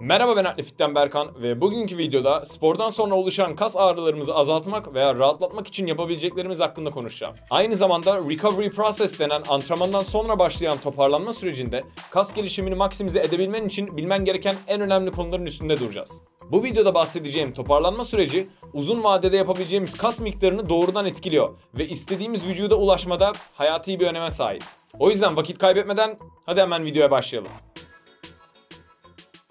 Merhaba ben Atlifit'ten Berkan ve bugünkü videoda spordan sonra oluşan kas ağrılarımızı azaltmak veya rahatlatmak için yapabileceklerimiz hakkında konuşacağım. Aynı zamanda recovery process denen antrenmandan sonra başlayan toparlanma sürecinde kas gelişimini maksimize edebilmen için bilmen gereken en önemli konuların üstünde duracağız. Bu videoda bahsedeceğim toparlanma süreci uzun vadede yapabileceğimiz kas miktarını doğrudan etkiliyor ve istediğimiz vücuda ulaşmada hayati bir öneme sahip. O yüzden vakit kaybetmeden hadi hemen videoya başlayalım.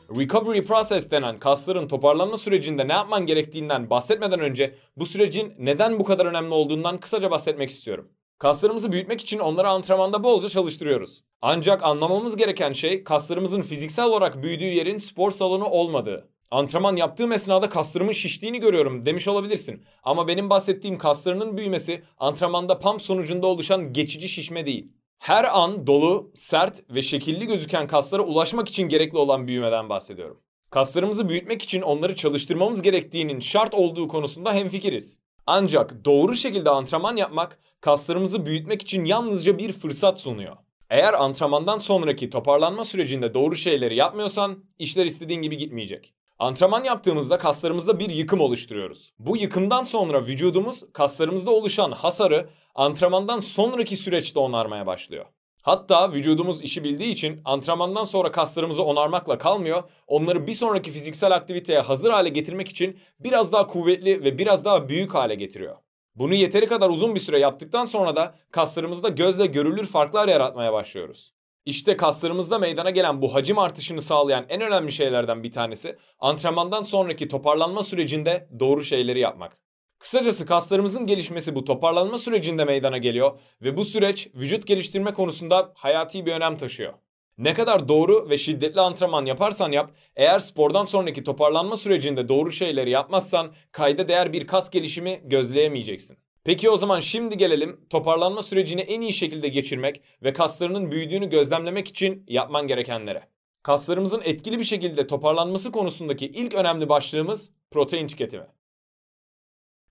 Recovery process denen kasların toparlanma sürecinde ne yapman gerektiğinden bahsetmeden önce bu sürecin neden bu kadar önemli olduğundan kısaca bahsetmek istiyorum. Kaslarımızı büyütmek için onları antrenmanda bolca çalıştırıyoruz. Ancak anlamamız gereken şey kaslarımızın fiziksel olarak büyüdüğü yerin spor salonu olmadığı. Antrenman yaptığım esnada kaslarımın şiştiğini görüyorum demiş olabilirsin. Ama benim bahsettiğim kaslarının büyümesi antrenmanda pump sonucunda oluşan geçici şişme değil her an dolu, sert ve şekilli gözüken kaslara ulaşmak için gerekli olan büyümeden bahsediyorum. Kaslarımızı büyütmek için onları çalıştırmamız gerektiğinin şart olduğu konusunda hemfikiriz. Ancak doğru şekilde antrenman yapmak kaslarımızı büyütmek için yalnızca bir fırsat sunuyor. Eğer antrenmandan sonraki toparlanma sürecinde doğru şeyleri yapmıyorsan işler istediğin gibi gitmeyecek. Antrenman yaptığımızda kaslarımızda bir yıkım oluşturuyoruz. Bu yıkımdan sonra vücudumuz kaslarımızda oluşan hasarı antrenmandan sonraki süreçte onarmaya başlıyor. Hatta vücudumuz işi bildiği için antrenmandan sonra kaslarımızı onarmakla kalmıyor. Onları bir sonraki fiziksel aktiviteye hazır hale getirmek için biraz daha kuvvetli ve biraz daha büyük hale getiriyor. Bunu yeteri kadar uzun bir süre yaptıktan sonra da kaslarımızda gözle görülür farklar yaratmaya başlıyoruz. İşte kaslarımızda meydana gelen bu hacim artışını sağlayan en önemli şeylerden bir tanesi antrenmandan sonraki toparlanma sürecinde doğru şeyleri yapmak. Kısacası kaslarımızın gelişmesi bu toparlanma sürecinde meydana geliyor ve bu süreç vücut geliştirme konusunda hayati bir önem taşıyor. Ne kadar doğru ve şiddetli antrenman yaparsan yap, eğer spordan sonraki toparlanma sürecinde doğru şeyleri yapmazsan kayda değer bir kas gelişimi gözleyemeyeceksin. Peki o zaman şimdi gelelim toparlanma sürecini en iyi şekilde geçirmek ve kaslarının büyüdüğünü gözlemlemek için yapman gerekenlere. Kaslarımızın etkili bir şekilde toparlanması konusundaki ilk önemli başlığımız protein tüketimi.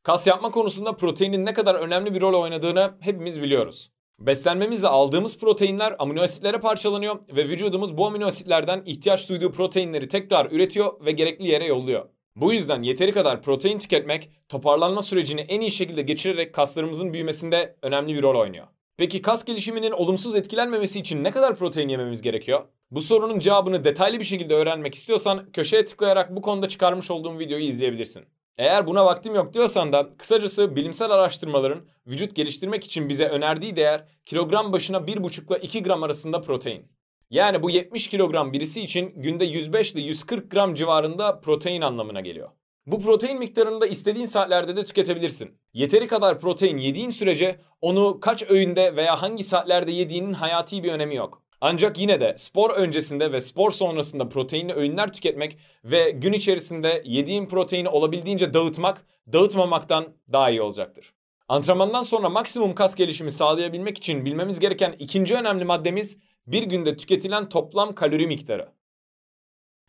Kas yapma konusunda proteinin ne kadar önemli bir rol oynadığını hepimiz biliyoruz. Beslenmemizle aldığımız proteinler amino asitlere parçalanıyor ve vücudumuz bu amino asitlerden ihtiyaç duyduğu proteinleri tekrar üretiyor ve gerekli yere yolluyor. Bu yüzden yeteri kadar protein tüketmek toparlanma sürecini en iyi şekilde geçirerek kaslarımızın büyümesinde önemli bir rol oynuyor. Peki kas gelişiminin olumsuz etkilenmemesi için ne kadar protein yememiz gerekiyor? Bu sorunun cevabını detaylı bir şekilde öğrenmek istiyorsan köşeye tıklayarak bu konuda çıkarmış olduğum videoyu izleyebilirsin. Eğer buna vaktim yok diyorsan da kısacası bilimsel araştırmaların vücut geliştirmek için bize önerdiği değer kilogram başına 1,5 ile 2 gram arasında protein. Yani bu 70 kilogram birisi için günde 105 ile 140 gram civarında protein anlamına geliyor. Bu protein miktarını da istediğin saatlerde de tüketebilirsin. Yeteri kadar protein yediğin sürece onu kaç öğünde veya hangi saatlerde yediğinin hayati bir önemi yok. Ancak yine de spor öncesinde ve spor sonrasında proteinli öğünler tüketmek ve gün içerisinde yediğin proteini olabildiğince dağıtmak, dağıtmamaktan daha iyi olacaktır. Antrenmandan sonra maksimum kas gelişimi sağlayabilmek için bilmemiz gereken ikinci önemli maddemiz bir günde tüketilen toplam kalori miktarı.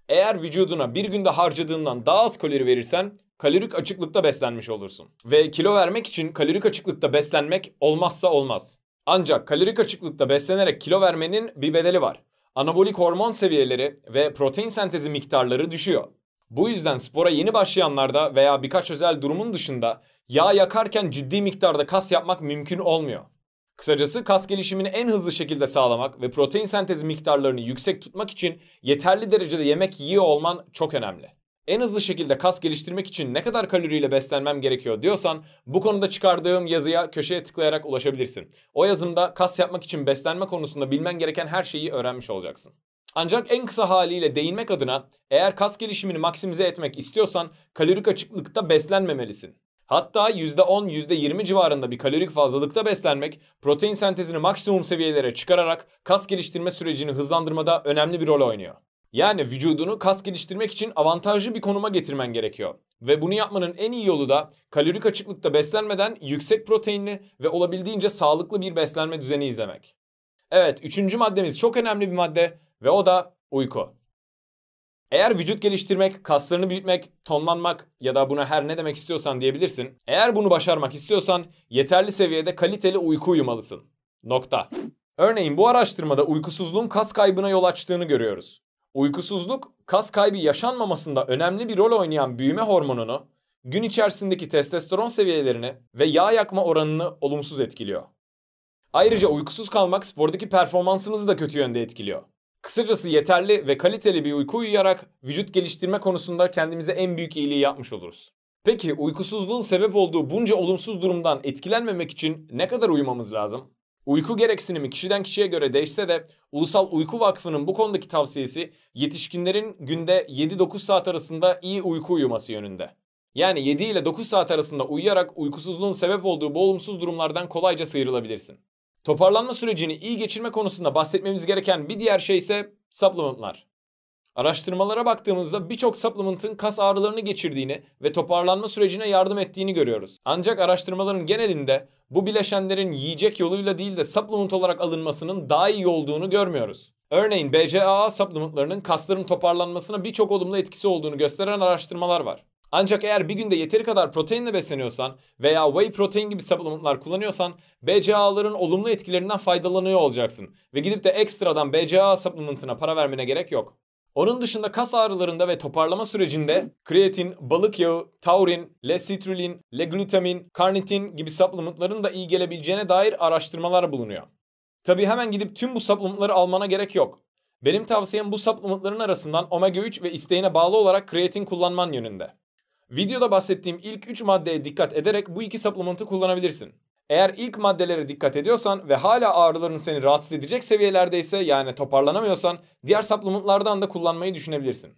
Eğer vücuduna bir günde harcadığından daha az kalori verirsen kalorik açıklıkta beslenmiş olursun. Ve kilo vermek için kalorik açıklıkta beslenmek olmazsa olmaz. Ancak kalorik açıklıkta beslenerek kilo vermenin bir bedeli var. Anabolik hormon seviyeleri ve protein sentezi miktarları düşüyor. Bu yüzden spora yeni başlayanlarda veya birkaç özel durumun dışında yağ yakarken ciddi miktarda kas yapmak mümkün olmuyor. Kısacası kas gelişimini en hızlı şekilde sağlamak ve protein sentezi miktarlarını yüksek tutmak için yeterli derecede yemek yiyor olman çok önemli. En hızlı şekilde kas geliştirmek için ne kadar kaloriyle beslenmem gerekiyor diyorsan bu konuda çıkardığım yazıya köşeye tıklayarak ulaşabilirsin. O yazımda kas yapmak için beslenme konusunda bilmen gereken her şeyi öğrenmiş olacaksın. Ancak en kısa haliyle değinmek adına eğer kas gelişimini maksimize etmek istiyorsan kalorik açıklıkta beslenmemelisin. Hatta %10, %20 civarında bir kalorik fazlalıkta beslenmek protein sentezini maksimum seviyelere çıkararak kas geliştirme sürecini hızlandırmada önemli bir rol oynuyor. Yani vücudunu kas geliştirmek için avantajlı bir konuma getirmen gerekiyor. Ve bunu yapmanın en iyi yolu da kalorik açıklıkta beslenmeden yüksek proteinli ve olabildiğince sağlıklı bir beslenme düzeni izlemek. Evet, üçüncü maddemiz çok önemli bir madde ve o da uyku. Eğer vücut geliştirmek, kaslarını büyütmek, tonlanmak ya da buna her ne demek istiyorsan diyebilirsin. Eğer bunu başarmak istiyorsan yeterli seviyede kaliteli uyku uyumalısın. Nokta. Örneğin bu araştırmada uykusuzluğun kas kaybına yol açtığını görüyoruz. Uykusuzluk, kas kaybı yaşanmamasında önemli bir rol oynayan büyüme hormonunu, gün içerisindeki testosteron seviyelerini ve yağ yakma oranını olumsuz etkiliyor. Ayrıca uykusuz kalmak spordaki performansımızı da kötü yönde etkiliyor. Kısacası yeterli ve kaliteli bir uyku uyuyarak vücut geliştirme konusunda kendimize en büyük iyiliği yapmış oluruz. Peki uykusuzluğun sebep olduğu bunca olumsuz durumdan etkilenmemek için ne kadar uyumamız lazım? Uyku gereksinimi kişiden kişiye göre değişse de Ulusal Uyku Vakfı'nın bu konudaki tavsiyesi yetişkinlerin günde 7-9 saat arasında iyi uyku uyuması yönünde. Yani 7 ile 9 saat arasında uyuyarak uykusuzluğun sebep olduğu bu olumsuz durumlardan kolayca sıyrılabilirsin. Toparlanma sürecini iyi geçirme konusunda bahsetmemiz gereken bir diğer şey ise supplementlar. Araştırmalara baktığımızda birçok supplement'ın kas ağrılarını geçirdiğini ve toparlanma sürecine yardım ettiğini görüyoruz. Ancak araştırmaların genelinde bu bileşenlerin yiyecek yoluyla değil de supplement olarak alınmasının daha iyi olduğunu görmüyoruz. Örneğin BCAA supplementlarının kasların toparlanmasına birçok olumlu etkisi olduğunu gösteren araştırmalar var. Ancak eğer bir günde yeteri kadar proteinle besleniyorsan veya whey protein gibi supplementlar kullanıyorsan BCAA'ların olumlu etkilerinden faydalanıyor olacaksın ve gidip de ekstradan BCAA supplementına para vermene gerek yok. Onun dışında kas ağrılarında ve toparlama sürecinde kreatin, balık yağı, taurin, l leglutamin, karnitin gibi supplementların da iyi gelebileceğine dair araştırmalar bulunuyor. Tabi hemen gidip tüm bu supplementları almana gerek yok. Benim tavsiyem bu supplementların arasından omega 3 ve isteğine bağlı olarak kreatin kullanman yönünde. Videoda bahsettiğim ilk 3 maddeye dikkat ederek bu iki supplement'ı kullanabilirsin. Eğer ilk maddelere dikkat ediyorsan ve hala ağrıların seni rahatsız edecek seviyelerdeyse yani toparlanamıyorsan diğer supplement'lardan da kullanmayı düşünebilirsin.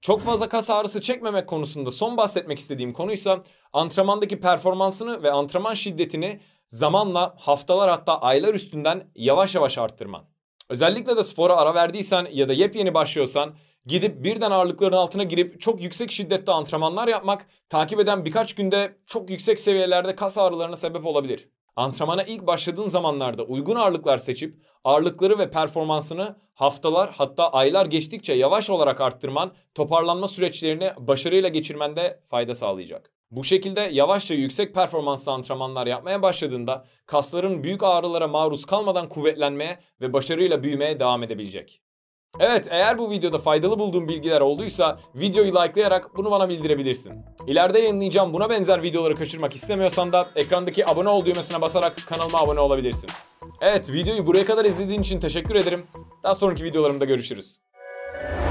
Çok fazla kas ağrısı çekmemek konusunda son bahsetmek istediğim konuysa antrenmandaki performansını ve antrenman şiddetini zamanla haftalar hatta aylar üstünden yavaş yavaş arttırman. Özellikle de spora ara verdiysen ya da yepyeni başlıyorsan gidip birden ağırlıkların altına girip çok yüksek şiddette antrenmanlar yapmak takip eden birkaç günde çok yüksek seviyelerde kas ağrılarına sebep olabilir. Antrenmana ilk başladığın zamanlarda uygun ağırlıklar seçip ağırlıkları ve performansını haftalar hatta aylar geçtikçe yavaş olarak arttırman toparlanma süreçlerini başarıyla geçirmende fayda sağlayacak. Bu şekilde yavaşça yüksek performanslı antrenmanlar yapmaya başladığında kasların büyük ağrılara maruz kalmadan kuvvetlenmeye ve başarıyla büyümeye devam edebilecek. Evet eğer bu videoda faydalı bulduğun bilgiler olduysa videoyu likelayarak bunu bana bildirebilirsin. İleride yayınlayacağım buna benzer videoları kaçırmak istemiyorsan da ekrandaki abone ol düğmesine basarak kanalıma abone olabilirsin. Evet videoyu buraya kadar izlediğin için teşekkür ederim. Daha sonraki videolarımda görüşürüz.